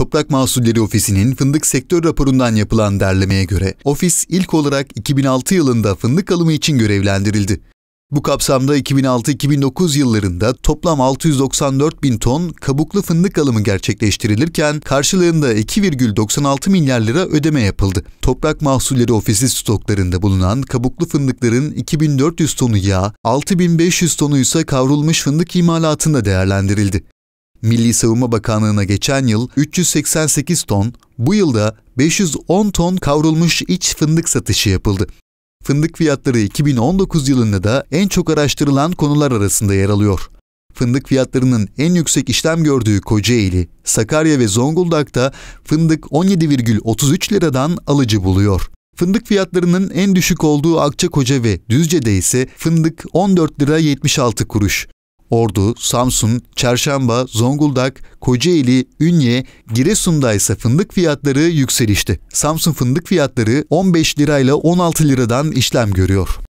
Toprak Mahsulleri Ofisi'nin fındık sektör raporundan yapılan derlemeye göre ofis ilk olarak 2006 yılında fındık alımı için görevlendirildi. Bu kapsamda 2006-2009 yıllarında toplam 694 bin ton kabuklu fındık alımı gerçekleştirilirken karşılığında 2,96 milyar lira ödeme yapıldı. Toprak Mahsulleri Ofisi stoklarında bulunan kabuklu fındıkların 2400 tonu yağ, 6500 tonu ise kavrulmuş fındık imalatında değerlendirildi. Milli Savunma Bakanlığı'na geçen yıl 388 ton, bu yılda 510 ton kavrulmuş iç fındık satışı yapıldı. Fındık fiyatları 2019 yılında da en çok araştırılan konular arasında yer alıyor. Fındık fiyatlarının en yüksek işlem gördüğü Kocaeli, Sakarya ve Zonguldak'ta fındık 17,33 liradan alıcı buluyor. Fındık fiyatlarının en düşük olduğu Akçakoca ve Düzce'de ise fındık 14 lira 76 kuruş, Ordu, Samsun, Çarşamba, Zonguldak, Kocaeli, Ünye, Giresun'da ise fındık fiyatları yükselişti. Samsun fındık fiyatları 15 lirayla 16 liradan işlem görüyor.